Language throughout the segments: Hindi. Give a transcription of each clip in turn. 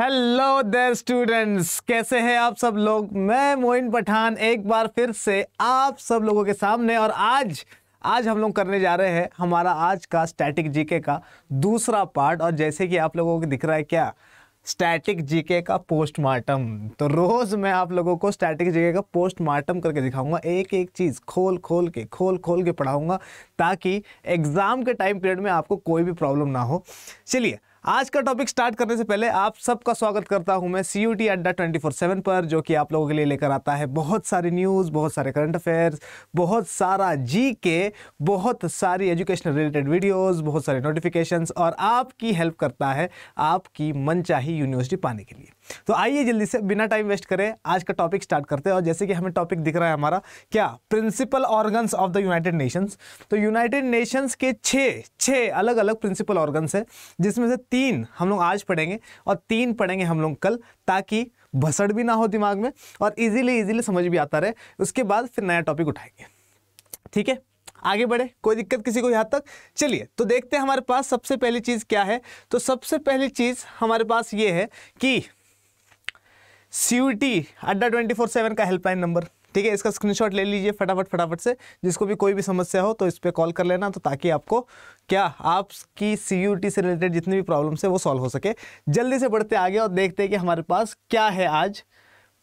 हेलो देर स्टूडेंट्स कैसे हैं आप सब लोग मैं मोइन पठान एक बार फिर से आप सब लोगों के सामने और आज आज हम लोग करने जा रहे हैं हमारा आज का स्टैटिक जीके का दूसरा पार्ट और जैसे कि आप लोगों को दिख रहा है क्या स्टैटिक जीके का पोस्टमार्टम तो रोज़ मैं आप लोगों को स्टैटिक जीके का पोस्टमार्टम करके दिखाऊंगा एक एक चीज़ खोल खोल के खोल खोल के पढ़ाऊंगा ताकि एग्ज़ाम के टाइम पीरियड में आपको कोई भी प्रॉब्लम ना हो चलिए आज का टॉपिक स्टार्ट करने से पहले आप सबका स्वागत करता हूं मैं C U T Adda twenty four seven पर जो कि आप लोगों के लिए लेकर आता है बहुत सारी न्यूज़ बहुत सारे करंट अफेयर्स बहुत सारा जी के बहुत सारी एजुकेशनल रिलेटेड वीडियोस बहुत सारे नोटिफिकेशंस और आपकी हेल्प करता है आपकी मनचाही यूनिवर्सिटी पाने के लिए तो आइए जल्दी से बिना टाइम वेस्ट करें आज का टॉपिक स्टार्ट करते हैं और जैसे कि हमें टॉपिक दिख रहा है हमारा क्या principal organs of the United Nations तो यूनाइटेड नेशंस के छः छः अलग अलग प्रिंसिपल ऑर्गन्स हैं जिसमें से तीन हम लोग आज पढ़ेंगे और तीन पढ़ेंगे हम लोग कल ताकि भसड़ भी ना हो दिमाग में और इजीली इजीली समझ भी आता रहे उसके बाद फिर नया टॉपिक उठाएंगे ठीक है आगे बढ़े कोई दिक्कत किसी को यहाँ तक चलिए तो देखते हैं हमारे पास सबसे पहली चीज़ क्या है तो सबसे पहली चीज़ हमारे पास ये है कि C U T Adda twenty four seven का हेल्पलाइन नंबर ठीक है इसका स्क्रीनशॉट ले लीजिए फटाफट फटाफट से जिसको भी कोई भी समस्या हो तो इस पर कॉल कर लेना तो ताकि आपको क्या आपकी सी यू टी से रिलेटेड जितनी भी प्रॉब्लम्स है वो सॉल्व हो सके जल्दी से बढ़ते आगे और देखते हैं कि हमारे पास क्या है आज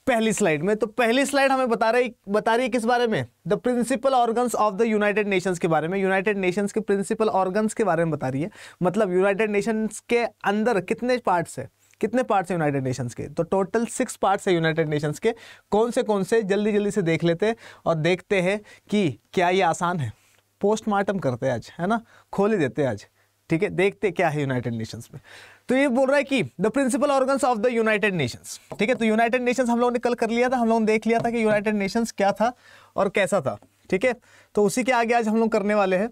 पहली स्लाइड में तो पहली स्लाइड हमें बता रही बता रही है किस बारे में the principal organs of the United Nations के बारे में यूनाइटेड नेशंस के प्रिंसिपल ऑर्गन्स के बारे में बता रही है मतलब यूनाइटेड नेशंस के अंदर कितने पार्ट्स है कितने पार्ट्स हैं यूनाइटेड नेशंस के तो टोटल सिक्स पार्ट्स हैं यूनाइटेड नेशंस के कौन से कौन से जल्दी जल्दी से देख लेते हैं और देखते हैं कि क्या ये आसान है पोस्टमार्टम करते आज है ना खोल ही देते आज ठीक है देखते क्या है यूनाइटेड नेशंस में तो ये बोल रहा है कि the principal organs of the United Nations ठीक है तो यूनाइटेड नेशंस हम लोगों ने कल कर लिया था हम लोगों ने देख लिया था कि यूनाइटेड नेशंस क्या था और कैसा था ठीक है तो उसी के आगे आज हम लोग करने वाले हैं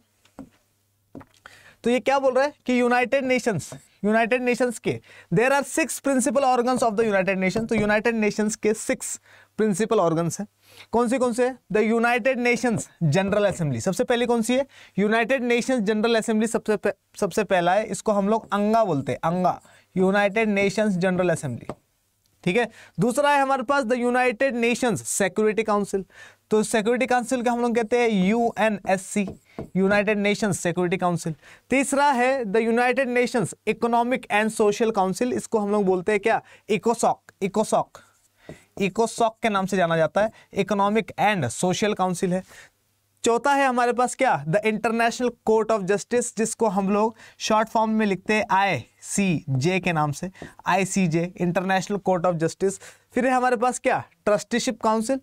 तो ये क्या बोल रहा है कि यूनाइटेड नेशंस यूनाइटेड नेशंस के there are six principal organs of the United Nation तो यूनाइटेड नेशंस के सिक्स प्रिंसिपल ऑर्गन्स हैं कौन से कौन से the United Nations General Assembly सबसे पहले कौन सी है यूनाइटेड नेशंस जनरल असेंबली सबसे सबसे पहला है इसको हम लोग अंगा बोलते हैं अंगा यूनाइटेड नेशंस जनरल असेंबली ठीक है दूसरा है हमारे पास the United Nations Security Council तो सिक्योरिटी काउंसिल का हम लोग कहते हैं U N S C United Nations Security Council तीसरा है the United Nations economic and social Council इसको हम लोग बोलते हैं क्या इकोसॉक इकोसॉक इकोसॉक के नाम से जाना जाता है इकोनॉमिक एंड सोशल काउंसिल है चौथा है हमारे पास क्या the International Court of Justice जिसको हम लोग शॉर्ट फॉर्म में लिखते हैं आई सी जे के नाम से I C J International Court of Justice फिर है हमारे पास क्या ट्रस्टीशिप काउंसिल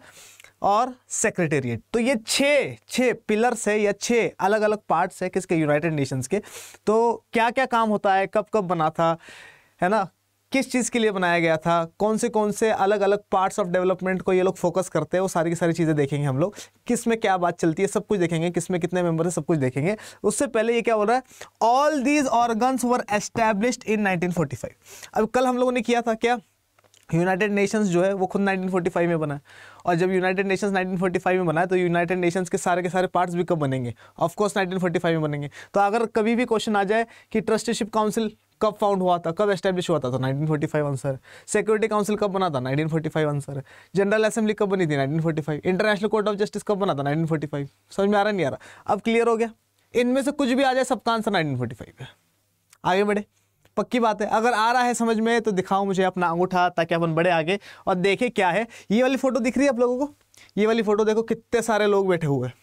और सेक्रेटेरिएट तो ये छः छः पिलर्स है या छः अलग अलग पार्ट्स है किसके यूनाइटेड नेशंस के तो क्या क्या काम होता है कब कब बना था है ना किस चीज़ के लिए बनाया गया था कौन से कौन से अलग अलग पार्ट्स ऑफ डेवलपमेंट को ये लोग फोकस करते हैं वो सारी की सारी चीज़ें देखेंगे हम लोग किस में क्या बात चलती है सब कुछ देखेंगे किस में कितने मेंबर है सब कुछ देखेंगे उससे पहले ये क्या बोल रहा है all these organs were established in 1945 अब कल हम लोगों ने किया था क्या यूनाइटेड नेशंस जो है वो खुद 1945 में बना और जब यूनाइटेड नेशंस 1945 में बना तो यूनाइटेड नेशंस के सारे के सारे पार्ट्स भी कब बनेंगे ऑफ कोर्स 1945 में बनेंगे तो अगर कभी भी क्वेश्चन आ जाए कि ट्रस्टीशिप काउंसिल कब फाउंड हुआ था कब एस्टैब्लिश हुआ था तो 1945 आंसर सिक्योरिटी काउंसिल कब बना था 1945 आंसर जनरल असेंबली कब बनी थी 1945 इंटरनेशनल कोर्ट ऑफ जस्टिस कब बना था 1945 समझ में आ रहा नहीं आ रहा अब क्लियर हो गया इनमें से कुछ भी आ जाए सबका आंसर 1945 है आगे बढ़े पक्की बात है अगर आ रहा है समझ में तो दिखाओ मुझे अपना अंगूठा ताकि अपन बढ़े आगे और देखें क्या है ये वाली फ़ोटो दिख रही है आप लोगों को ये वाली फ़ोटो देखो कितने सारे लोग बैठे हुए हैं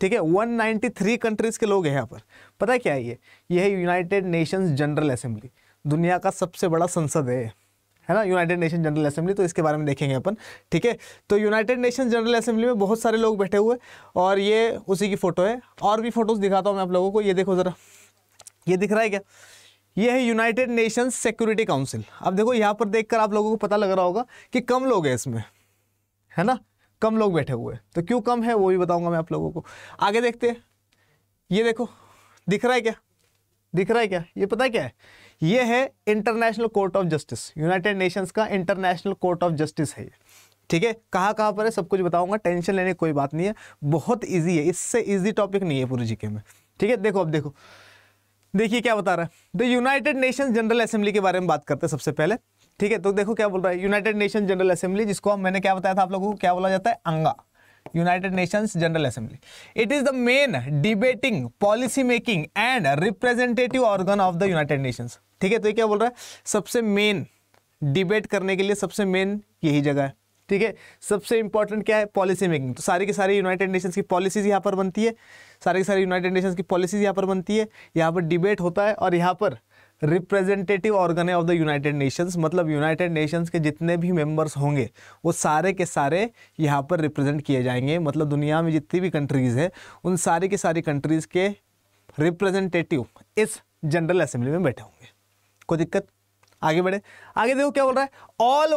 ठीक है 193 कंट्रीज़ के लोग हैं यहाँ पर पता है क्या है ये ये है यूनाइटेड नेशंस जनरल असेंबली दुनिया का सबसे बड़ा संसद है है ना यूनाइटेड नेशन जनरल असेंबली तो इसके बारे में देखेंगे अपन ठीक है तो यूनाइटेड नेशन जनरल असेंबली में बहुत सारे लोग बैठे हुए और ये उसी की फ़ोटो है और भी फ़ोटोज़ दिखाता हूँ मैं आप लोगों को ये देखो ज़रा ये दिख रहा है क्या ये है यूनाइटेड नेशंस सिक्योरिटी काउंसिल अब देखो यहाँ पर देखकर आप लोगों को पता लग रहा होगा कि कम लोग हैं इसमें है ना कम लोग बैठे हुए तो क्यों कम है वो भी बताऊंगा मैं आप लोगों को आगे देखते हैं ये देखो दिख रहा है क्या दिख रहा है क्या ये पता है क्या है ये है International Court of Justice United Nations का इंटरनेशनल कोर्ट ऑफ जस्टिस है ये ठीक है कहाँ कहाँ पर है सब कुछ बताऊंगा टेंशन लेने कोई बात नहीं है बहुत ईजी है इससे ईजी टॉपिक नहीं है पूरी जीके में ठीक है देखो अब देखो देखिए क्या बता रहा है the United nation general Assembly के बारे में बात करते हैं सबसे पहले ठीक है तो देखो क्या बोल रहा है यूनाइटेड नेशन जनरल असेंबली जिसको हम मैंने क्या बताया था आप लोगों को क्या बोला जाता है UNGA United Nations General Assembly it is the main debating policy making and representative organ of the United Nations ठीक है तो ये क्या बोल रहा है सबसे मेन डिबेट करने के लिए सबसे मेन यही जगह है ठीक है सबसे इंपॉर्टेंट क्या है पॉलिसी मेकिंग तो सारी की सारी यूनाइटेड नेशंस की पॉलिसीज यहाँ पर बनती है सारे सारे यूनाइटेड नेशन की पॉलिसीज यहाँ पर बनती है यहाँ पर डिबेट होता है और यहाँ पर रिप्रेजेंटेटिव ऑर्गन है ऑफ द यूनाइटेड नेशंस मतलब यूनाइटेड नेशंस के जितने भी मेंबर्स होंगे वो सारे के सारे यहाँ पर रिप्रेजेंट किए जाएंगे मतलब दुनिया में जितनी भी कंट्रीज़ है उन सारी के सारी कंट्रीज़ के रिप्रेजेंटेटिव इस जनरल असेंबली में बैठे होंगे कोई दिक्कत आगे बढ़े आगे देखो क्या बोल रहा है all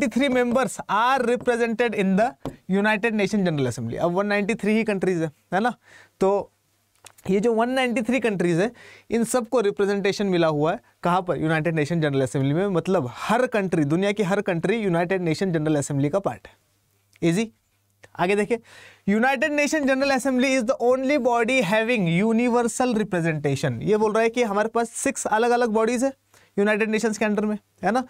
193 members are represented in the United nation general Assembly अब 193 ही कंट्रीज है है ना तो ये जो 193 कंट्रीज है इन सबको रिप्रेजेंटेशन मिला हुआ है कहाँ पर यूनाइटेड नेशन जनरल असेंबली में मतलब हर कंट्री दुनिया की हर country United nation general Assembly का पार्ट है इजी आगे देखिए United nation general Assembly is the only body having universal representation ये बोल रहा है कि हमारे पास सिक्स अलग अलग बॉडीज है यूनाइटेड नेशंस के अंडर में है ना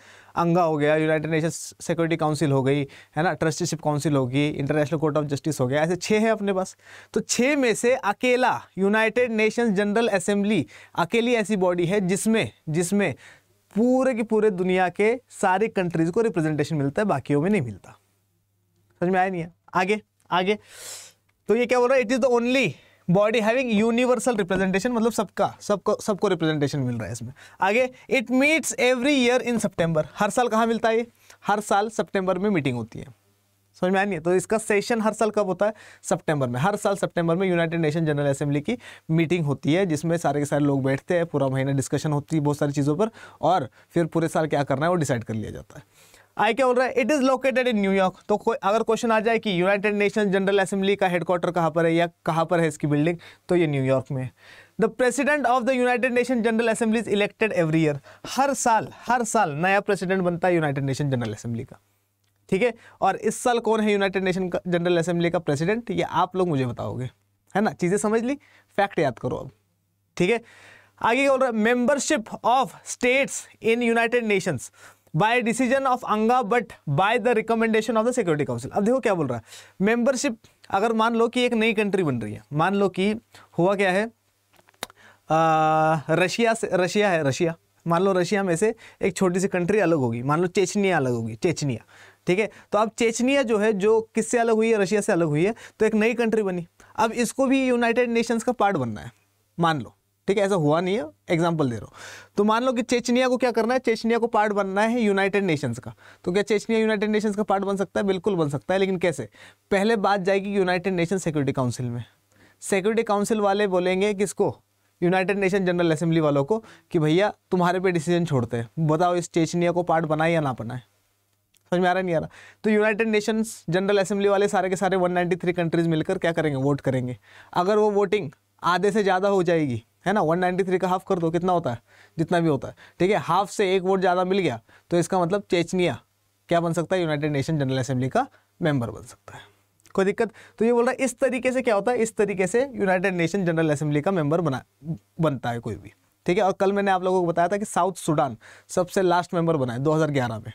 अंगा हो गया यूनाइटेड नेशंस सिक्योरिटी काउंसिल हो गई है ना ट्रस्टीशिप काउंसिल होगी इंटरनेशनल कोर्ट ऑफ जस्टिस हो गया ऐसे छः हैं अपने पास तो छः में से अकेला यूनाइटेड नेशंस जनरल असेंबली अकेली ऐसी बॉडी है जिसमें जिसमें पूरे की पूरे दुनिया के सारी कंट्रीज़ को रिप्रेजेंटेशन मिलता है बाकियों में नहीं मिलता समझ में आया नहीं है आगे आगे तो ये क्या बोल रहा है it is the only body having universal representation मतलब सबका सबको सबको रिप्रेजेंटेशन मिल रहा है इसमें आगे it meets every year in September हर साल कहाँ मिलता है हर साल सितंबर में मीटिंग होती है समझ में आ नहीं है तो इसका सेशन हर साल कब होता है सितंबर में हर साल सितंबर में यूनाइटेड नेशन जनरल असेंबली की मीटिंग होती है जिसमें सारे के सारे लोग बैठते हैं पूरा महीना डिस्कशन होती है बहुत सारी चीज़ों पर और फिर पूरे साल क्या करना है वो डिसाइड कर लिया जाता है आई क्या बोल रहा है it is located in New York तो अगर क्वेश्चन आ जाए कि यूनाइटेड नेशन जनरल असेंबली का हेडक्वार्टर कहाँ पर है या कहाँ पर है इसकी बिल्डिंग तो ये न्यूयॉर्क में the president of the United nation general Assembly is elected every year हर साल हर साल नया प्रेसिडेंट बनता है यूनाइटेड नेशन जनरल असेंबली का ठीक है और इस साल कौन है यूनाइटेड नेशन जनरल असेंबली का प्रेसिडेंट ये आप लोग मुझे बताओगे है ना चीज़ें समझ ली फैक्ट याद करो अब ठीक है आगे बोल रहा है membership of states in United Nations by decision of UNGA but by the recommendation of the Security Council अब देखो क्या बोल रहा है मेंबरशिप अगर मान लो कि एक नई कंट्री बन रही है मान लो कि हुआ क्या है रशिया से रशिया है रशिया मान लो रशिया में से एक छोटी सी कंट्री अलग होगी मान लो चेचनिया अलग होगी चेचनिया ठीक है तो अब चेचनिया जो है जो किससे अलग हुई है रशिया से अलग हुई है तो एक नई कंट्री बनी अब इसको भी यूनाइटेड नेशंस का पार्ट बनना है मान लो ठीक है ऐसा हुआ नहीं है एग्जाम्पल दे रहा हूँ तो मान लो कि चेचनिया को क्या करना है चेचनिया को पार्ट बनना है यूनाइटेड नेशंस का तो क्या चेचनिया यूनाइटेड नेशंस का पार्ट बन सकता है बिल्कुल बन सकता है लेकिन कैसे पहले बात जाएगी यूनाइटेड नेशन सिक्योरिटी काउंसिल में सिक्योरिटी काउंसिल वाले बोलेंगे किसको यूनाइटेड नेशन जनरल असेंबली वालों को कि भैया तुम्हारे पे डिसीजन छोड़ते हैं बताओ इस चेचनिया को पार्ट बनाए या ना बनाए समझ में आ रहा नहीं आ रहा तो यूनाइटेड नेशंस जनरल असेंबली वाले सारे के सारे 193 कंट्रीज मिलकर क्या करेंगे वोट करेंगे अगर वो वोटिंग आधे से ज़्यादा हो जाएगी है ना 193 का हाफ कर दो कितना होता है जितना भी होता है ठीक है हाफ से एक वोट ज़्यादा मिल गया तो इसका मतलब चेचनिया क्या बन सकता है यूनाइटेड नेशन जनरल असेंबली का मेंबर बन सकता है कोई दिक्कत तो ये बोल रहा है इस तरीके से क्या होता है इस तरीके से यूनाइटेड नेशन जनरल असेंबली का मेंबर बना बनता है कोई भी ठीक है और कल मैंने आप लोगों को बताया था कि साउथ सूडान सबसे लास्ट मेंबर बना है दो में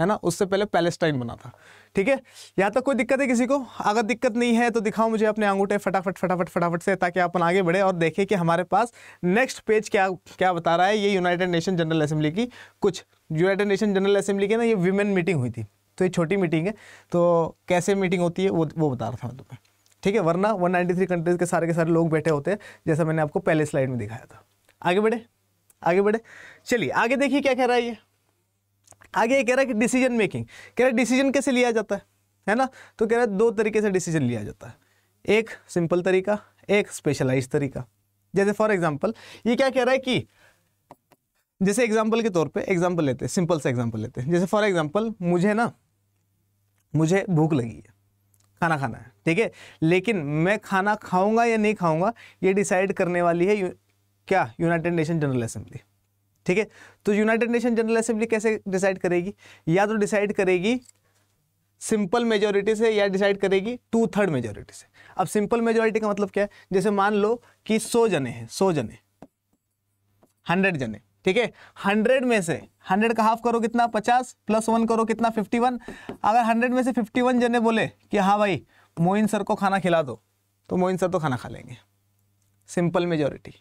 है ना उससे पहले पैलेस्टाइन बना था ठीक है यहाँ तक कोई दिक्कत है किसी को अगर दिक्कत नहीं है तो दिखाओ मुझे अपने अंगूठे फटाफट फटाफट फटाफट से ताकि अपन आगे बढ़े और देखें कि हमारे पास नेक्स्ट पेज क्या क्या बता रहा है ये यूनाइटेड नेशन जनरल असेंबली की कुछ यूनाइटेड नेशन जनरल असेंबली की ना ये वीमेन मीटिंग हुई थी तो ये छोटी मीटिंग है तो कैसे मीटिंग होती है वो वो बता रहा था मैं तुम्हें ठीक है वरना वन कंट्रीज़ के सारे के सारे लोग बैठे होते हैं जैसा मैंने आपको पहले स्लाइड में दिखाया था आगे बढ़े आगे बढ़े चलिए आगे देखिए क्या कह रहा है ये आगे कह रहा है कि डिसीजन मेकिंग कह रहा है डिसीजन कैसे लिया जाता है है ना तो कह रहा है दो तरीके से डिसीजन लिया जाता है एक सिंपल तरीका एक स्पेशलाइज तरीका जैसे फॉर एग्जाम्पल ये क्या कह रहा है कि जैसे एग्जाम्पल के तौर पे एग्जाम्पल लेते हैं सिंपल से एग्जाम्पल लेते हैं जैसे फॉर एग्जाम्पल मुझे ना मुझे भूख लगी है खाना खाना है ठीक है लेकिन मैं खाना खाऊंगा या नहीं खाऊंगा ये डिसाइड करने वाली है यू, क्या यूनाइटेड नेशन जनरल असेंबली ठीक है तो यूनाइटेड नेशन जनरल असेंबली कैसे डिसाइड करेगी या तो डिसाइड करेगी सिंपल मेजोरिटी से या डिसाइड करेगी टू थर्ड मेजोरिटी से अब सिंपल मेजोरिटी का मतलब क्या है जैसे मान लो कि सौ जने हैं सौ जने हंड्रेड जने ठीक है हंड्रेड में से हंड्रेड का हाफ करो कितना पचास प्लस वन करो कितना फिफ्टी वन अगर हंड्रेड में से फिफ्टी वन जने बोले कि हाँ भाई मोइन सर को खाना खिला दो तो मोइन सर तो खाना खा लेंगे सिंपल मेजोरिटी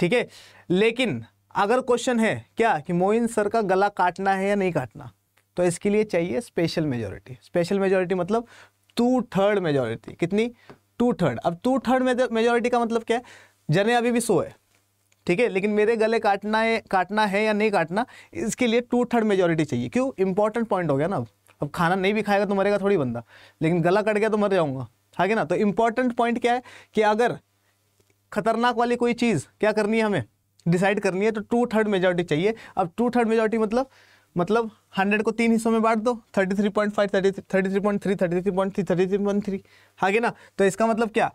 ठीक है लेकिन अगर क्वेश्चन है क्या कि मोइन सर का गला काटना है या नहीं काटना तो इसके लिए चाहिए स्पेशल मेजोरिटी स्पेशल मेजोरिटी मतलब टू थर्ड मेजोरिटी कितनी टू थर्ड अब टू थर्ड मेजोरिटी का मतलब क्या है जने अभी भी सो है ठीक है लेकिन मेरे गले काटना है काटना है या नहीं काटना इसके लिए टू थर्ड मेजोरिटी चाहिए क्यों इंपॉर्टेंट पॉइंट हो गया ना अब अब खाना नहीं भी खाएगा तो मरेगा थोड़ी बंदा लेकिन गला कट गया तो मर जाऊंगा ठीक है ना तो इंपॉर्टेंट पॉइंट क्या है कि अगर खतरनाक वाली कोई चीज़ क्या करनी है हमें डिसाइड करनी है तो टू थर्ड मेजोरिटी चाहिए अब टू थर्ड मेजोरिटी मतलब मतलब हंड्रेड को तीन हिस्सों में बांट दो thirty three point five thirty thirty three point three thirty three point three thirty three point three आगे ना तो इसका मतलब क्या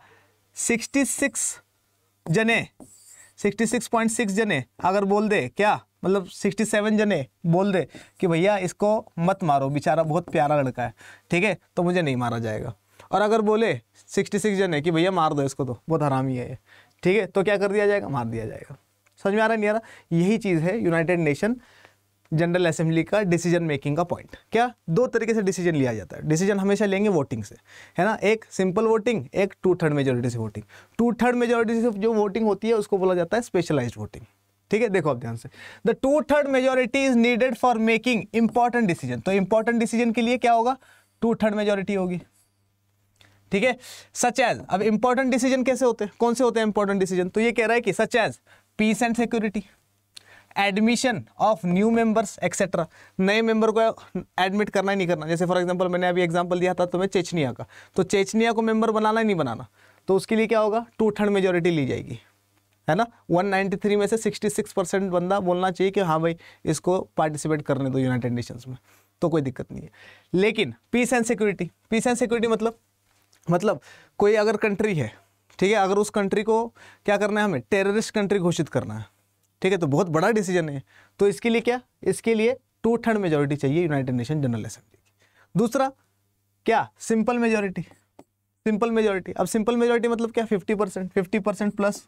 सिक्सटी सिक्स जने सिक्सटी सिक्स पॉइंट सिक्स जने अगर बोल दे क्या मतलब सिक्सटी सेवन जने बोल दे कि भैया इसको मत मारो बेचारा बहुत प्यारा लड़का है ठीक है तो मुझे नहीं मारा जाएगा और अगर बोले सिक्सटी सिक्स जने कि भैया मार दो इसको तो बहुत हरामी है ये ठीक है तो क्या कर दिया जाएगा मार दिया जाएगा समझ में आ रहा नहीं आ रहा यही चीज़ है यूनाइटेड नेशन जनरल असेंबली का डिसीजन मेकिंग का पॉइंट क्या दो तरीके से डिसीजन लिया जाता है डिसीजन हमेशा लेंगे वोटिंग से है ना एक सिंपल वोटिंग एक टू थर्ड मेजोरिटी से वोटिंग टू थर्ड मेजोरिटी से जो वोटिंग होती है उसको बोला जाता है स्पेशलाइज्ड वोटिंग ठीक है देखो आप ध्यान से the two third majority is needed for making important decision तो इंपॉर्टेंट डिसीजन के लिए क्या होगा टू थर्ड मेजोरिटी होगी ठीक है सच एज अब इंपॉर्टेंट डिसीजन कैसे होते हैं कौन से होते हैं इंपॉर्टेंट डिसीजन तो ये कह रहा है कि such as peace and security admission of new members etcetera नए मेंबर को एडमिट करना ही नहीं करना जैसे फॉर एग्जांपल मैंने अभी एग्जांपल दिया था तुम्हें मैं चेचनिया का तो चेचनिया को मेंबर बनाना ही नहीं बनाना तो उसके लिए क्या होगा टू थर्ड मेजोरिटी ली जाएगी है ना 193 में से 66 परसेंट बंदा बोलना चाहिए कि हाँ भाई इसको पार्टिसिपेट करने दो यूनाइटेड नेशंस में तो कोई दिक्कत नहीं है लेकिन peace and security peace and security मतलब मतलब कोई अगर कंट्री है ठीक है अगर उस कंट्री को क्या करना है हमें टेररिस्ट कंट्री घोषित करना है ठीक है तो बहुत बड़ा डिसीजन है तो इसके लिए क्या इसके लिए टू थर्ड मेजोरिटी चाहिए यूनाइटेड नेशन जनरल असेंबली की दूसरा क्या सिंपल मेजोरिटी सिंपल मेजोरिटी अब सिंपल मेजोरिटी मतलब क्या fifty percent fifty percent plus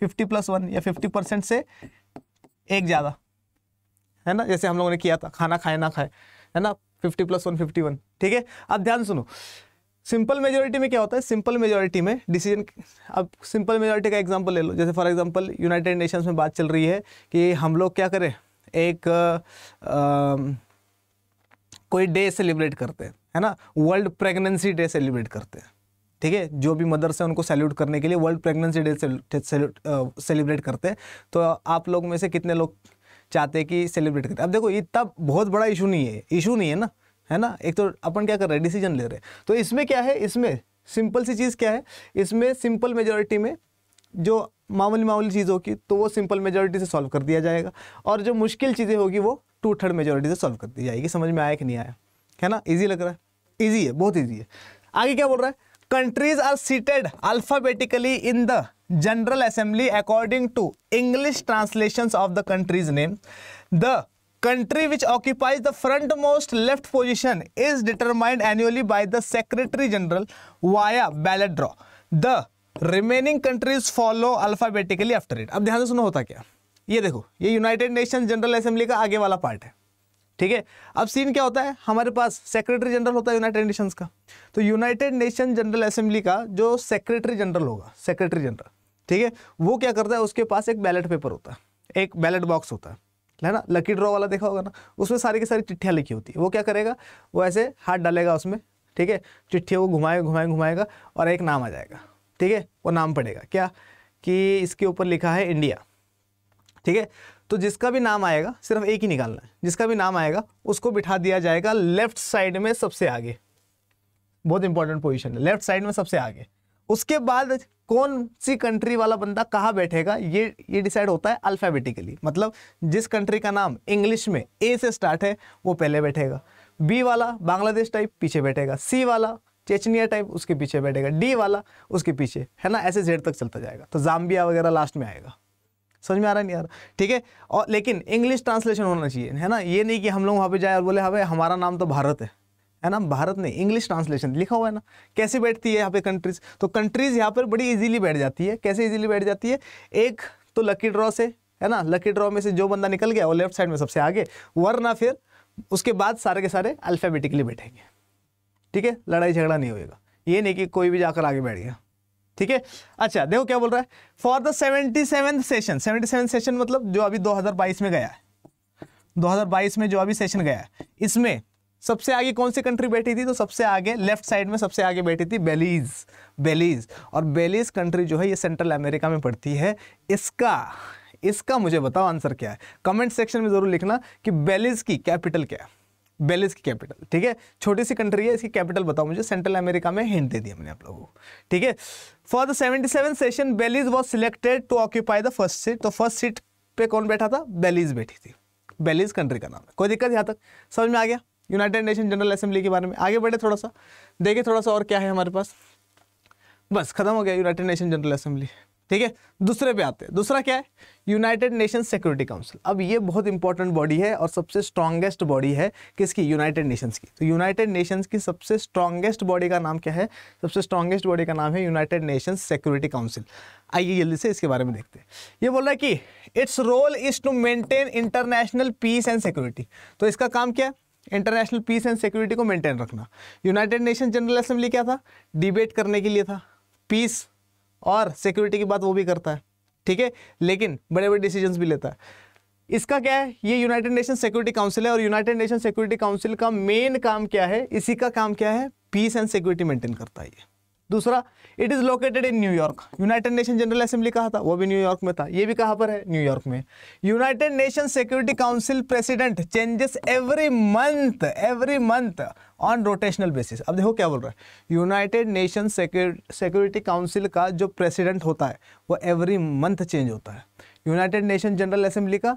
fifty plus one या फिफ्टी परसेंट से एक ज़्यादा है ना जैसे हम लोगों ने किया था खाना खाए ना खाए है ना fifty plus one fifty one ठीक है अब ध्यान सुनो सिंपल मेजोरिटी में क्या होता है सिंपल मेजोरिटी में डिसीजन अब सिंपल मेजोरिटी का एग्जांपल ले लो जैसे फॉर एग्जांपल यूनाइटेड नेशंस में बात चल रही है कि हम लोग क्या करें एक आ, कोई डे सेलिब्रेट करते हैं है ना वर्ल्ड प्रेगनेंसी डे सेलिब्रेट करते हैं ठीक है जो भी मदर्स हैं उनको सैल्यूट करने के लिए वर्ल्ड प्रेगनेंसी डे सेलिब्रेट करते हैं तो आप लोग में से कितने लोग चाहते हैं कि सेलिब्रेट करें अब देखो ये तब बहुत बड़ा इशू नहीं है इशू नहीं है ना है ना एक तो अपन क्या कर रहे हैं डिसीजन ले रहे हैं तो इसमें क्या है इसमें सिंपल सी चीज़ क्या है इसमें सिंपल मेजोरिटी में जो मामूली मामूली चीज़ होगी तो वो सिंपल मेजोरिटी से सॉल्व कर दिया जाएगा और जो मुश्किल चीज़ें होगी वो टू थर्ड मेजोरिटी से सॉल्व कर दी जाएगी समझ में आया कि नहीं आया है ना ईजी लग रहा है ईजी है बहुत ईजी है आगे क्या बोल रहा है countries are seated alphabetically in the General Assembly according to English translation of the countries name the country which occupies the front most left position is determined annually by the secretary general via ballot draw the remaining countries follow alphabetically after it अब ध्यान से सुनो होता क्या ये देखो ये यूनाइटेड नेशन जनरल असेंबली का आगे वाला पार्ट है ठीक है अब सीन क्या होता है हमारे पास सेक्रेटरी जनरल होता है यूनाइटेड नेशंस का तो यूनाइटेड नेशन जनरल असेंबली का जो सेक्रेटरी जनरल होगा सेक्रेटरी जनरल ठीक है वो क्या करता है उसके पास एक बैलेट पेपर होता है एक बैलेट बॉक्स होता है है ना लकी ड्रॉ वाला देखा होगा ना उसमें सारी की सारी चिट्ठियाँ लिखी होती है वो क्या करेगा वो ऐसे हाथ डालेगा उसमें ठीक है चिट्ठियों को घुमाएगा घुमाएगा घुमाएगा और एक नाम आ जाएगा ठीक है वो नाम पड़ेगा क्या कि इसके ऊपर लिखा है इंडिया ठीक है तो जिसका भी नाम आएगा सिर्फ एक ही निकालना है जिसका भी नाम आएगा उसको बिठा दिया जाएगा लेफ्ट साइड में सबसे आगे बहुत इंपॉर्टेंट पोजिशन है लेफ्ट साइड में सबसे आगे उसके बाद कौन सी कंट्री वाला बंदा कहाँ बैठेगा ये ये डिसाइड होता है अल्फ़ाबेटिकली मतलब जिस कंट्री का नाम इंग्लिश में ए से स्टार्ट है वो पहले बैठेगा बी वाला बांग्लादेश टाइप पीछे बैठेगा सी वाला चेचनिया टाइप उसके पीछे बैठेगा डी वाला उसके पीछे है ना ऐसे जेड तक चलता जाएगा तो जाम्बिया वगैरह लास्ट में आएगा समझ में आ रहा नहीं आ रहा ठीक है और लेकिन इंग्लिश ट्रांसलेशन होना चाहिए है ना ये नहीं कि हम लोग वहाँ पर जाए और बोले हाँ भाई हमारा नाम तो भारत है है ना भारत ने इंग्लिश ट्रांसलेशन लिखा हुआ है ना कैसे बैठती है यहाँ पे कंट्रीज तो कंट्रीज यहाँ पर बड़ी इजीली बैठ जाती है कैसे इजीली बैठ जाती है एक तो लकी ड्रॉ से है ना लकी ड्रॉ में से जो बंदा निकल गया वो लेफ्ट साइड में सबसे आगे वरना फिर उसके बाद सारे के सारे अल्फ़ाबेटिकली बैठेंगे ठीक है लड़ाई झगड़ा नहीं होगा ये नहीं कि कोई भी जाकर आगे बैठ गया ठीक है अच्छा देखो क्या बोल रहा है for the seventy seven session seventy seven session मतलब जो अभी 2022 में गया है 2022 में जो अभी सेशन गया है इसमें सबसे आगे कौन सी कंट्री बैठी थी तो सबसे आगे लेफ्ट साइड में सबसे आगे बैठी थी बेलीज बेलीज और बेलीज कंट्री जो है ये सेंट्रल अमेरिका में पड़ती है इसका इसका मुझे बताओ आंसर क्या है कमेंट सेक्शन में ज़रूर लिखना कि बेलीज की कैपिटल क्या है बेलिस की कैपिटल ठीक है छोटी सी कंट्री है इसकी कैपिटल बताओ मुझे सेंट्रल अमेरिका में हिंट दे दी हमने आप लोगों को ठीक है for the seventy seven session Belize was selected to occupy the first seat तो फर्स्ट सीट पे कौन बैठा था बेलीज बैठी थी बेलीज कंट्री का नाम है कोई दिक्कत यहाँ तक समझ में आ गया यूनाइटेड नेशन जनरल असेंबली के बारे में आगे बढ़े थोड़ा सा देखे थोड़ा सा और क्या है हमारे पास बस खत्म हो गया यूनाइटेड नेशन जनरल असेंबली ठीक है दूसरे पे आते हैं दूसरा क्या है यूनाइटेड नेशन सिक्योरिटी काउंसिल अब ये बहुत इंपॉर्टेंट बॉडी है और सबसे स्ट्रांगेस्ट बॉडी है किसकी यूनाइटेड नेशंस की तो यूनाइटेड नेशंस की सबसे स्ट्रांगेस्ट बॉडी का नाम क्या है सबसे स्ट्रांगेस्ट बॉडी का नाम है यूनाइटेड नेशंस सिक्योरिटी काउंसिल आइए जल्दी से इसके बारे में देखते हैं ये बोल रहा है कि its role is to maintain international peace and security तो इसका काम क्या है इंटरनेशनल पीस एंड सिक्योरिटी को मेंटेन रखना यूनाइटेड नेशन जनरल असेंबली क्या था डिबेट करने के लिए था पीस और सिक्योरिटी की बात वो भी करता है ठीक है लेकिन बड़े बड़े डिसीजन भी लेता है इसका क्या है ये यूनाइटेड नेशन सिक्योरिटी काउंसिल है और यूनाइटेड नेशन सिक्योरिटी काउंसिल का मेन काम क्या है इसी का काम क्या है पीस एंड सिक्योरिटी मेंटेन करता है ये दूसरा it is located in New York United nation general Assembly कहा था वो भी न्यूयॉर्क में था ये भी कहाँ पर है न्यूयॉर्क में United nation security Council president changes every month every month on rotational basis अब देखो क्या बोल रहा है यूनाइटेड नेशन सिक्योरिटी काउंसिल का जो प्रेसिडेंट होता है वो एवरी मंथ चेंज होता है यूनाइटेड नेशन जनरल असेंबली का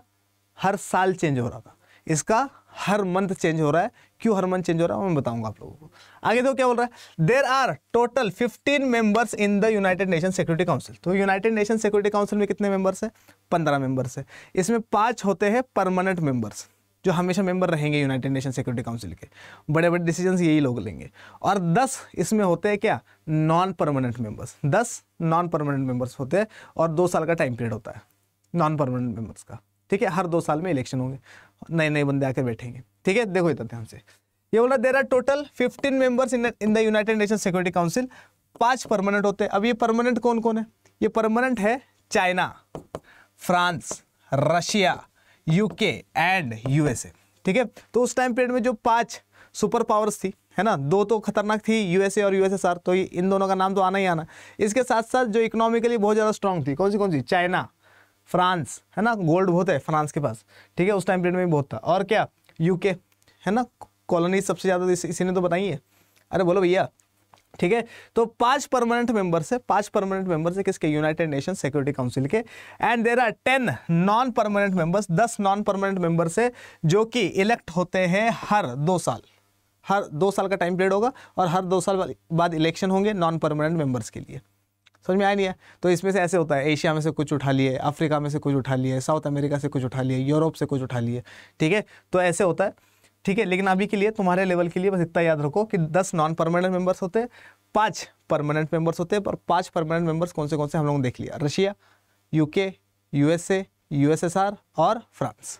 हर साल चेंज हो रहा था इसका हर मंथ चेंज हो रहा है क्यों हर मंथ चेंज हो रहा है मैं बताऊंगा आप लोगों को आगे तो क्या बोल रहा है there are total 15 members in the United nation security Council तो यूनाइटेड नेशन सिक्योरिटी काउंसिल में कितने मेंबर्स हैं पंद्रह मेंबर्स हैं इसमें पांच होते हैं परमानेंट मेंबर्स जो हमेशा मेंबर रहेंगे यूनाइटेड नेशन सिक्योरिटी काउंसिल के बड़े बड़े डिसीजन यही लोग लेंगे और दस इसमें होते हैं क्या नॉन परमानेंट मेंबर्स दस नॉन परमानेंट मेंबर्स होते हैं और दो साल का टाइम पीरियड होता है नॉन परमानेंट मेंबर्स का ठीक है हर दो साल में इलेक्शन होंगे नए नए बंदे आकर बैठेंगे ठीक है देखो इतना ध्यान से ये बोला there are total fifteen members in in the United nation security Council पांच परमानेंट होते हैं अब ये परमानेंट कौन कौन है ये परमानेंट है China France Russia UK and USA ठीक है तो उस टाइम पीरियड में जो पांच सुपर पावर्स थी है ना दो तो खतरनाक थी यूएसए और यूएसएसआर तो इन दोनों का नाम तो आना ही आना इसके साथ साथ जो इकोनॉमिकली बहुत ज़्यादा स्ट्रांग थी कौन सी कौन सी चाइना फ्रांस है ना गोल्ड बहुत है फ्रांस के पास ठीक है उस टाइम पीरियड में भी बहुत था और क्या यूके है ना कॉलोनी सबसे ज़्यादा इस, इसी ने तो बताई है अरे बोलो भैया ठीक है तो पांच परमानेंट मेंबर से पांच परमानेंट मेंबर से किसके यूनाइटेड नेशन सिक्योरिटी काउंसिल के and there are ten non permanent members दस नॉन परमानेंट मेंबर से जो कि इलेक्ट होते हैं हर दो साल हर दो साल का टाइम पीरियड होगा और हर दो साल बाद इलेक्शन होंगे नॉन परमानेंट मेंबर्स के लिए समझ में आया नहीं है तो इसमें से ऐसे होता है एशिया में से कुछ उठा लिए अफ्रीका में से कुछ उठा लिए साउथ अमेरिका से कुछ उठा लिए यूरोप से कुछ उठा लिए ठीक है तो ऐसे होता है ठीक है लेकिन अभी के लिए तुम्हारे लेवल के लिए बस इतना याद रखो कि दस नॉन परमानेंट मेंबर्स होते हैं पाँच परमानेंट मेंबर्स होते हैं पर पाँच परमानेंट मेंबर्स कौन से कौन से हम लोगों ने देख लिया रशिया यूके यूएसए यूएसएसआर और फ्रांस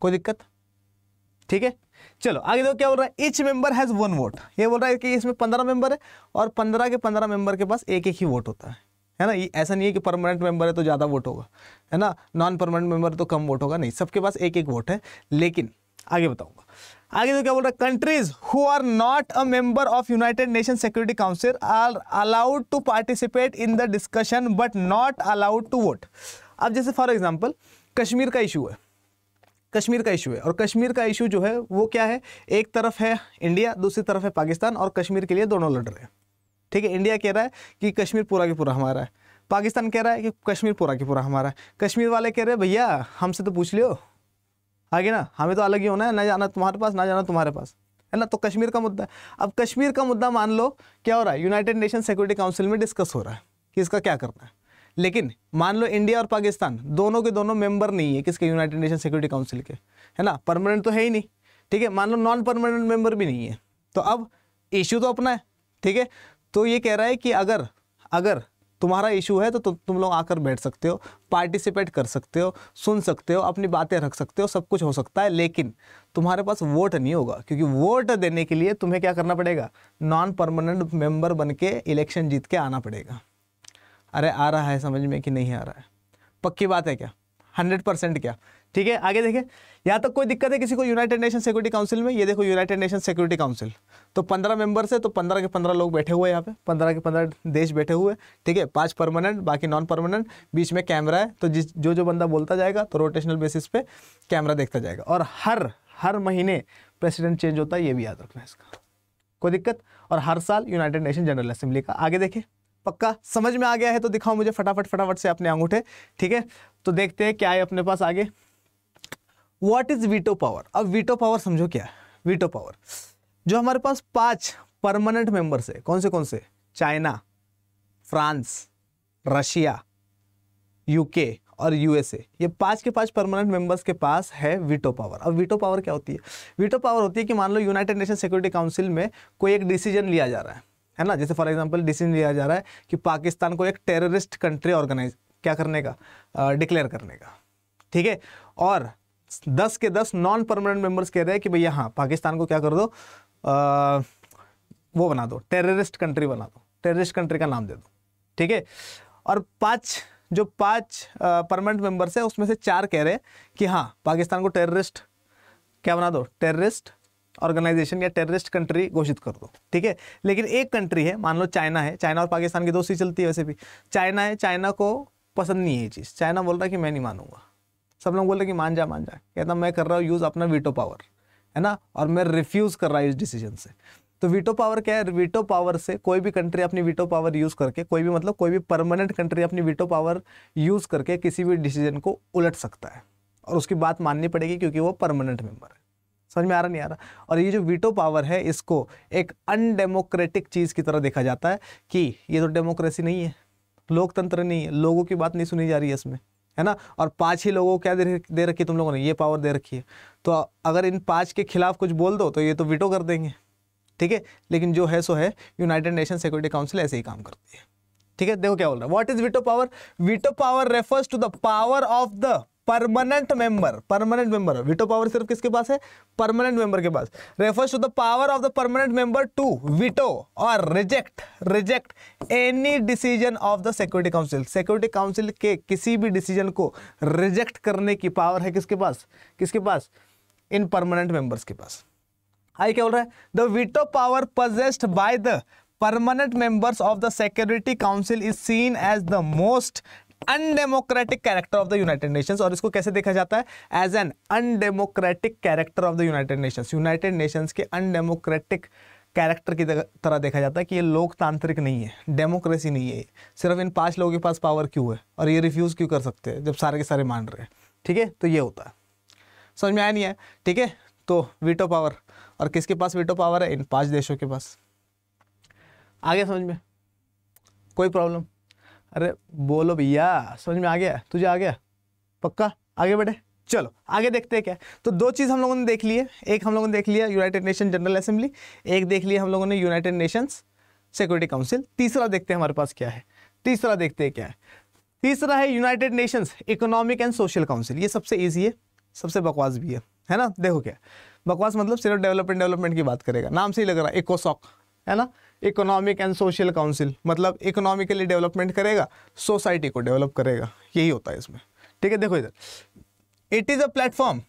कोई दिक्कत ठीक है चलो आगे देखो क्या बोल रहा है each member has one vote ये बोल रहा है कि इसमें पंद्रह मेंबर है और पंद्रह के पंद्रह मेंबर के पास एक एक ही वोट होता है है ना ये ऐसा नहीं है कि परमानेंट मेंबर है तो ज़्यादा वोट होगा है ना नॉन परमानेंट मेंबर तो कम वोट होगा नहीं सबके पास एक एक वोट है लेकिन आगे बताऊंगा आगे तो क्या बोल रहा है countries who are not a member of United nation security Council are allowed to participate in the discussion but not allowed to vote अब जैसे फॉर एग्जाम्पल कश्मीर का इशू है कश्मीर का इशू है और कश्मीर का इशू जो है वो क्या है एक तरफ है इंडिया दूसरी तरफ है पाकिस्तान और कश्मीर के लिए दोनों लड़ रहे हैं ठीक है इंडिया कह रहा है कि कश्मीर पूरा के पूरा हमारा है पाकिस्तान कह रहा है कि कश्मीर पूरा के पूरा हमारा है कश्मीर वाले कह रहे हैं भैया हमसे तो पूछ लियो आगे ना हमें तो अलग ही होना है ना जाना तुम्हारे पास ना जाना तुम्हारे पास है ना तो कश्मीर का मुद्दा अब कश्मीर का मुद्दा मान लो क्या हो रहा है यूनाइटेड नेशन सिक्योरिटी काउंसिल में डिस्कस हो रहा है कि इसका क्या करना है लेकिन मान लो इंडिया और पाकिस्तान दोनों के दोनों मेंबर नहीं है किसके यूनाइटेड नेशन सिक्योरिटी काउंसिल के है ना परमानेंट तो है ही नहीं ठीक है मान लो नॉन परमानेंट मेंबर भी नहीं है तो अब इशू तो अपना है ठीक है तो ये कह रहा है कि अगर अगर तुम्हारा इशू है तो तु, तुम लोग आकर बैठ सकते हो पार्टिसिपेट कर सकते हो सुन सकते हो अपनी बातें रख सकते हो सब कुछ हो सकता है लेकिन तुम्हारे पास वोट नहीं होगा क्योंकि वोट देने के लिए तुम्हें क्या करना पड़ेगा नॉन परमानेंट मेंबर बन के इलेक्शन जीत के आना पड़ेगा अरे आ रहा है समझ में कि नहीं आ रहा है पक्की बात है क्या हंड्रेड परसेंट क्या ठीक है आगे देखें यहाँ तक कोई दिक्कत है किसी को यूनाइटेड नेशन सिक्योरिटी काउंसिल में ये देखो यूनाइटेड नेशन सिक्योरिटी काउंसिल तो पंद्रह मेंबर्स है तो पंद्रह के पंद्रह लोग बैठे हुए हैं यहाँ पे पंद्रह के पंद्रह देश बैठे हुए ठीक है पांच परमानेंट बाकी नॉन परमानेंट बीच में कैमरा है तो जिस जो जो बंदा बोलता जाएगा तो रोटेशनल बेसिस पे कैमरा देखता जाएगा और हर हर महीने प्रेसिडेंट चेंज होता है ये भी याद रखना है इसका कोई दिक्कत और हर साल यूनाइटेड नेशन जनरल असेंबली का आगे देखें पक्का समझ में आ गया है तो दिखाओ मुझे फटाफट फटाफट से अपने अंगूठे ठीक है तो देखते हैं क्या है अपने पास आगे व्हाट इज वीटो पावर अब वीटो पावर समझो क्या है वीटो पावर जो हमारे पास पांच परमानेंट मेंबर्स है कौन से कौन से चाइना फ्रांस रशिया यूके और यूएसए ये पांच के पांच परमानेंट मेंबर्स के पास है वीटो पावर अब वीटो पावर क्या होती है वीटो पावर होती है कि मान लो यूनाइटेड नेशन सिक्योरिटी काउंसिल में कोई एक डिसीजन लिया जा रहा है है ना जैसे फॉर एग्जाम्पल डिसीजन लिया जा रहा है कि पाकिस्तान को एक टेररिस्ट कंट्री ऑर्गेनाइज क्या करने का डिक्लेयर uh, करने का ठीक है और दस के दस नॉन परमानेंट मेंबर्स कह रहे हैं कि भैया हाँ पाकिस्तान को क्या कर दो आ, वो बना दो टेररिस्ट कंट्री बना दो टेररिस्ट कंट्री का नाम दे दो ठीक है और पांच जो पांच परमानेंट मेंबर्स है उसमें से चार कह रहे हैं कि हाँ पाकिस्तान को टेररिस्ट क्या बना दो टेररिस्ट ऑर्गेनाइजेशन या टेररिस्ट कंट्री घोषित कर दो ठीक है लेकिन एक कंट्री है मान लो चाइना है चाइना और पाकिस्तान की दोस्ती चलती है वैसे भी चाइना है चाइना को पसंद नहीं है ये चीज़ चाइना बोल रहा है कि मैं नहीं मानूंगा सब लोग बोल रहे कि मान जा मान जा कहता मैं कर रहा हूँ यूज़ अपना वीटो पावर है ना और मैं रिफ्यूज़ कर रहा हूँ इस डिसीजन से तो वीटो पावर क्या है वीटो पावर से कोई भी कंट्री अपनी वीटो पावर यूज़ करके कोई भी मतलब कोई भी परमानेंट कंट्री अपनी वीटो पावर यूज़ करके किसी भी डिसीजन को उलट सकता है और उसकी बात माननी पड़ेगी क्योंकि वो परमानेंट मेंबर है समझ में आ रहा नहीं आ रहा और ये जो वीटो पावर है इसको एक अनडेमोक्रेटिक चीज़ की तरह देखा जाता है कि ये तो डेमोक्रेसी नहीं है लोकतंत्र नहीं है लोगों की बात नहीं सुनी जा रही है इसमें है ना और पांच ही लोगों को क्या दे रखी है तुम लोगों ने ये पावर दे रखी है तो अगर इन पांच के खिलाफ कुछ बोल दो तो ये तो विटो कर देंगे ठीक है लेकिन जो है सो है यूनाइटेड नेशन सिक्योरिटी काउंसिल ऐसे ही काम करती है ठीक है देखो क्या बोल रहा है what is veto power veto power refers to the power of the permanent member permanent member veto power सिर्फ किसके पास है परमानेंट मेंबर के पास refers to the power of the permanent member to veto और reject reject any decision of the Security Council Security Council के किसी भी डिसीजन को रिजेक्ट करने की पावर है किसके पास किसके पास इन परमानेंट मेंबर्स के पास आई क्या बोल रहा है the veto power possessed by the permanent members of the Security Council is seen as the most undemocratic character of the United Nations और इसको कैसे देखा जाता है as an undemocratic character of the United Nations United Nations के अनडेमोक्रेटिक कैरेक्टर की तरह देखा जाता है कि ये लोकतांत्रिक नहीं है डेमोक्रेसी नहीं है सिर्फ इन पांच लोगों के पास पावर क्यों है और ये रिफ्यूज़ क्यों कर सकते हैं जब सारे के सारे मान रहे हैं ठीक है तो ये होता है समझ में आया नहीं है ठीक है तो वीटो पावर और किसके पास वीटो पावर है इन पांच देशों के पास आगे समझ में कोई प्रॉब्लम अरे बोलो भैया समझ में आ गया तुझे आ गया पक्का आगे बढ़े चलो आगे देखते हैं क्या तो दो चीज़ हम लोगों ने देख ली है एक हम लोगों ने देख लिया यूनाइटेड नेशन जनरल असेंबली एक देख लिया हम लोगों ने यूनाइटेड नेशंस सिक्योरिटी काउंसिल तीसरा देखते हैं हमारे पास क्या है तीसरा देखते हैं क्या है तीसरा है United Nations economic and social council ये सबसे ईजी है सबसे बकवास भी है है ना देखो क्या बकवास मतलब सिर्फ डेवलपमेंट डेवलपमेंट की बात करेगा नाम से ही लग रहा है इकोसॉक है ना इकोनॉमिक एंड सोशल काउंसिल मतलब इकोनॉमिकली डेवलपमेंट करेगा सोसाइटी को डेवलप करेगा यही होता है इसमें ठीक है देखो इधर it is a platform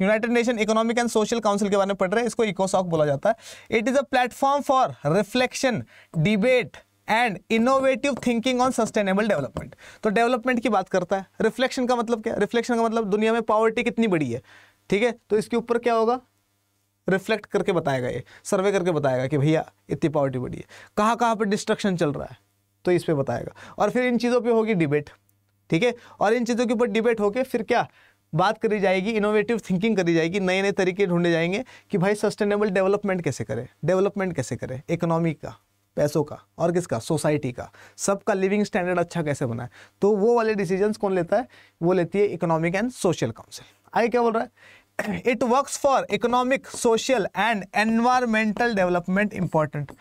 United Nation Economic and social Council के बारे में पढ़ रहे हैं इसको इकोसॉक बोला जाता है it is a platform for reflection debate and innovative thinking on sustainable development तो डेवलपमेंट की बात करता है रिफ्लेक्शन का मतलब क्या रिफ्लेक्शन का मतलब दुनिया में पॉवर्टी कितनी बड़ी है ठीक है तो इसके ऊपर क्या होगा रिफ्लेक्ट करके बताएगा ये सर्वे करके बताएगा कि भैया इतनी पॉवर्टी बढ़ी है कहाँ कहाँ पर डिस्ट्रक्शन चल रहा है तो इस पर बताएगा और फिर इन चीज़ों पर होगी डिबेट ठीक है और इन चीज़ों के ऊपर डिबेट होकर फिर क्या बात करी जाएगी इनोवेटिव थिंकिंग करी जाएगी नए नए तरीके ढूंढे जाएंगे कि भाई सस्टेनेबल डेवलपमेंट कैसे करें डेवलपमेंट कैसे करें इकोनॉमी का पैसों का और किसका सोसाइटी का सबका लिविंग स्टैंडर्ड अच्छा कैसे बनाए तो वो वाले डिसीजंस कौन लेता है वो लेती है इकोनॉमिक एंड सोशल काउंसिल आगे क्या बोल रहा है it work for economic social and environmental development important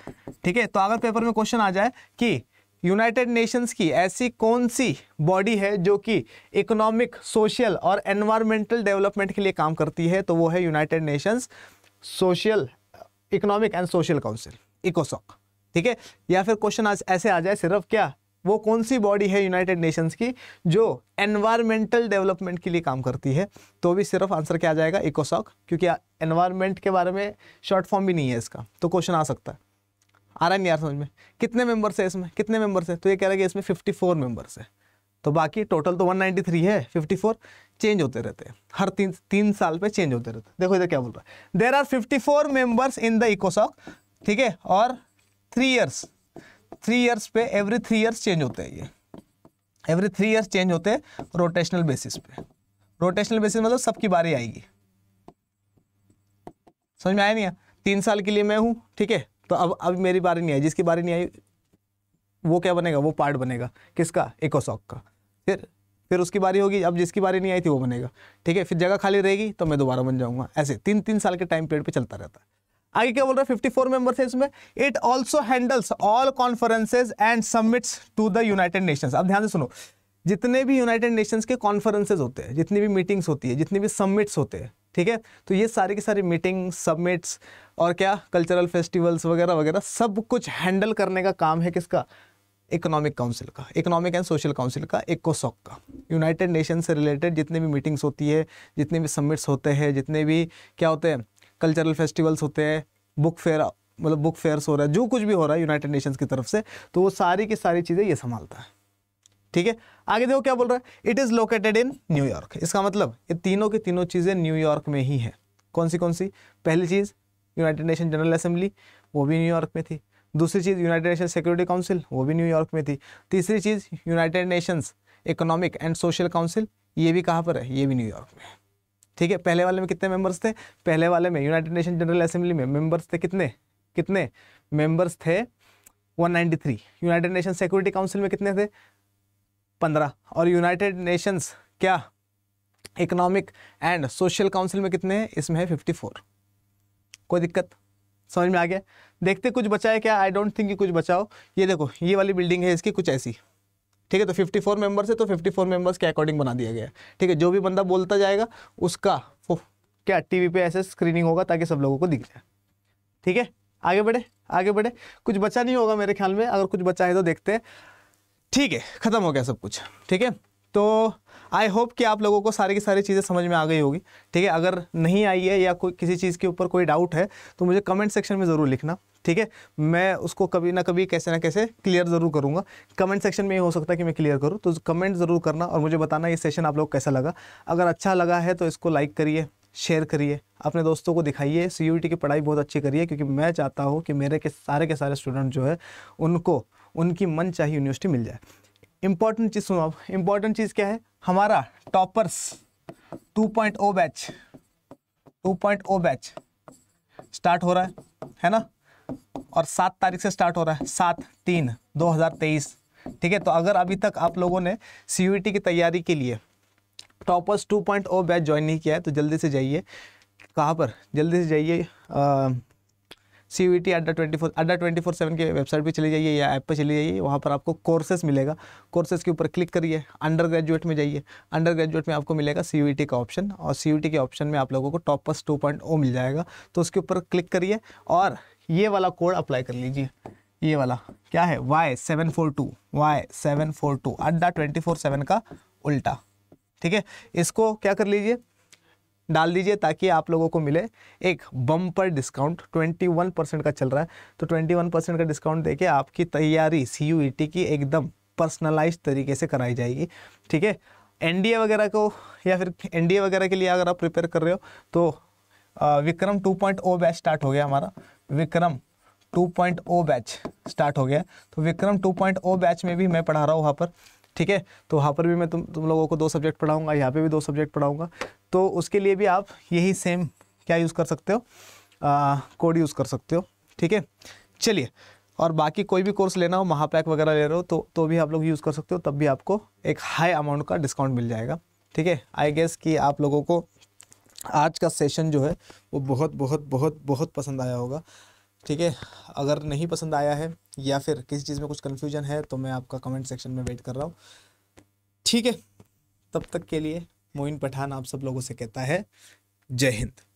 ठीक है तो अगर पेपर में क्वेश्चन आ जाए कि यूनाइटेड नेशंस की ऐसी कौन सी बॉडी है जो कि इकोनॉमिक सोशल और एनवायरमेंटल डेवलपमेंट के लिए काम करती है तो वो है United nations social economic and social council इकोसॉक ठीक है या फिर क्वेश्चन आज ऐसे आ जाए सिर्फ क्या वो कौन सी बॉडी है यूनाइटेड नेशंस की जो एनवायरमेंटल डेवलपमेंट के लिए काम करती है तो भी सिर्फ आंसर क्या आ जाएगा इकोसॉक क्योंकि एनवायरमेंट के बारे में शॉर्ट फॉर्म भी नहीं है इसका तो क्वेश्चन आ सकता है आ रहा है नहीं यार समझ में कितने मेंबर्स है इसमें कितने मेंबर्स है तो ये कह रहे हैं कि इसमें फोर मेंबर्स है तो बाकी टोटल तो थ्री है फोर चेंज होते रहते हैं हर तीन तीन साल पे चेंज होते रहते देखो इधर क्या बोल रहा है there are four members in the इकोसॉक ठीक है और थ्री ईयर्स थ्री ईयर्स पे एवरी थ्री ईयर्स चेंज होते हैं ये एवरी थ्री ईयर्स चेंज होते हैं रोटेशनल बेसिस पे रोटेशनल बेसिस मतलब सबकी बारी आएगी समझ में आया नहीं है तीन साल के लिए मैं हूँ ठीक है तो अब अब मेरी बारी नहीं आई जिसकी बारी नहीं आई वो क्या बनेगा वो पार्ट बनेगा किसका इकोसॉक का फिर फिर उसकी बारी होगी अब जिसकी बारी नहीं आई थी वो बनेगा ठीक है फिर जगह खाली रहेगी तो मैं दोबारा बन जाऊँगा ऐसे तीन तीन साल के टाइम पीरियड पर चलता रहता है आगे क्या बोल रहा है 54 मेंबर्स है इसमें it also handles all conferences and submits to the United nations अब ध्यान से सुनो जितने भी यूनाइटेड नेशंस के कॉन्फ्रेंसेज होते हैं जितनी भी मीटिंग्स होती है जितने भी सबमिट्स होते हैं ठीक है तो ये सारे के सारे मीटिंग सबमिट्स और क्या कल्चरल फेस्टिवल्स वगैरह वगैरह सब कुछ हैंडल करने का काम है किसका इकोनॉमिक काउंसिल का इकोनॉमिक एंड सोशल काउंसिल का इकोसॉक का यूनाइटेड नेशन से रिलेटेड जितने भी मीटिंग्स होती है जितने भी सबमिट्स होते हैं जितने भी क्या होते हैं कल्चरल फेस्टिवल्स होते हैं बुक फेयर मतलब बुक फेयर्स हो रहा है जो कुछ भी हो रहा है यूनाइटेड नेशंस की तरफ से तो वो सारी की सारी चीज़ें ये संभालता है ठीक है आगे देखो क्या बोल रहा है it is located in New York इसका मतलब ये तीनों की तीनों चीज़ें न्यूयॉर्क में ही हैं कौन सी कौन सी पहली चीज़ यूनाइटेड नेशन जनरल असेंबली वो भी न्यूयॉर्क में थी दूसरी चीज़ यूनाइटेड नेशन सिक्योरिटी काउंसिल वो भी न्यूयॉर्क में थी तीसरी चीज़ united Nations economic and social council ये भी कहाँ पर है ये भी न्यूयॉर्क में है ठीक है पहले वाले में कितने मेंबर्स थे पहले वाले में यूनाइटेड नेशन जनरल असेंबली में मेंबर्स थे कितने कितने मेंबर्स थे 193 यूनाइटेड नेशन सिक्योरिटी काउंसिल में कितने थे 15 और यूनाइटेड नेशंस क्या इकोनॉमिक एंड सोशल काउंसिल में कितने हैं इसमें है 54 कोई दिक्कत समझ में आ गया देखते कुछ बचा है क्या आई डोंट थिंक कुछ बचाओ ये देखो ये वाली बिल्डिंग है इसकी कुछ ऐसी ठीक है तो 54 मेंबर्स है तो 54 मेंबर्स के अकॉर्डिंग बना दिया गया ठीक है जो भी बंदा बोलता जाएगा उसका क्या टीवी पे ऐसे स्क्रीनिंग होगा ताकि सब लोगों को दिख जाए ठीक है आगे बढ़े आगे बढ़े कुछ बचा नहीं होगा मेरे ख्याल में अगर कुछ बचा है तो देखते हैं ठीक है ख़त्म हो गया सब कुछ ठीक है तो आई होप कि आप लोगों को सारी की सारी चीज़ें समझ में आ गई होगी ठीक है अगर नहीं आई है या कोई किसी चीज़ के ऊपर कोई डाउट है तो मुझे कमेंट सेक्शन में ज़रूर लिखना ठीक है मैं उसको कभी ना कभी कैसे ना कैसे क्लियर ज़रूर करूंगा कमेंट सेक्शन में ये हो सकता है कि मैं क्लियर करूँ तो कमेंट ज़रूर करना और मुझे बताना ये सेशन आप लोग कैसा लगा अगर अच्छा लगा है तो इसको लाइक करिए शेयर करिए अपने दोस्तों को दिखाइए सी की पढ़ाई बहुत अच्छी करिए क्योंकि मैं चाहता हूँ कि मेरे के सारे के सारे स्टूडेंट जो है उनको उनकी मन चाहिए यूनिवर्सिटी मिल जाए इम्पॉर्टेंट चीज़ सुनो आप इम्पॉर्टेंट चीज़ क्या है हमारा टॉपर्स 2.0 बैच 2.0 बैच स्टार्ट हो रहा है है ना और सात तारीख से स्टार्ट हो रहा है सात तीन तेईस ठीक है तो अगर अभी तक आप लोगों ने सी e की तैयारी के लिए टॉपर्स 2.0 बैच ज्वाइन नहीं किया है तो जल्दी से जाइए कहाँ पर जल्दी से जाइए C U T Adda twenty four Adda twenty four seven के वेबसाइट पे चले जाइए या ऐप पे चले जाइए वहाँ पर आपको कोर्सेज मिलेगा कोर्सेज के ऊपर क्लिक करिए अंडर ग्रेजुएट में जाइए अंडर ग्रेजुएट में आपको मिलेगा सी यू टी का ऑप्शन और सी यू टी के ऑप्शन में आप लोगों को टॉपर्स टू पॉइंट ओ मिल जाएगा तो उसके ऊपर क्लिक करिए और ये वाला कोड अप्लाई कर लीजिए ये वाला क्या है Y seven four two Y seven four two Adda twenty four seven का उल्टा ठीक है इसको क्या कर लीजिए डाल दीजिए ताकि आप लोगों को मिले एक बम पर डिस्काउंट 21 परसेंट का चल रहा है तो 21 परसेंट का डिस्काउंट देके आपकी तैयारी सी e की एकदम पर्सनलाइज तरीके से कराई जाएगी ठीक है एनडीए वगैरह को या फिर एनडीए वगैरह के लिए अगर आप प्रिपेयर कर रहे हो तो विक्रम 2.0 बैच स्टार्ट हो गया हमारा विक्रम 2.0 बैच स्टार्ट हो गया तो विक्रम 2.0 बैच में भी मैं पढ़ा रहा हूँ वहाँ पर ठीक है तो वहाँ पर भी मैं तुम तुम लोगों को दो सब्जेक्ट पढ़ाऊँगा यहाँ पे भी दो सब्जेक्ट पढ़ाऊँगा तो उसके लिए भी आप यही सेम क्या यूज़ कर सकते हो कोड यूज़ कर सकते हो ठीक है चलिए और बाकी कोई भी कोर्स लेना हो महापैक वगैरह ले रहे हो तो तो भी आप लोग यूज़ कर सकते हो तब भी आपको एक हाई अमाउंट का डिस्काउंट मिल जाएगा ठीक है आई गेस कि आप लोगों को आज का सेशन जो है वो बहुत बहुत बहुत बहुत पसंद आया होगा ठीक है अगर नहीं पसंद आया है या फिर किसी चीज़ में कुछ कन्फ्यूजन है तो मैं आपका कमेंट सेक्शन में वेट कर रहा हूँ ठीक है तब तक के लिए मोइन पठान आप सब लोगों से कहता है जय हिंद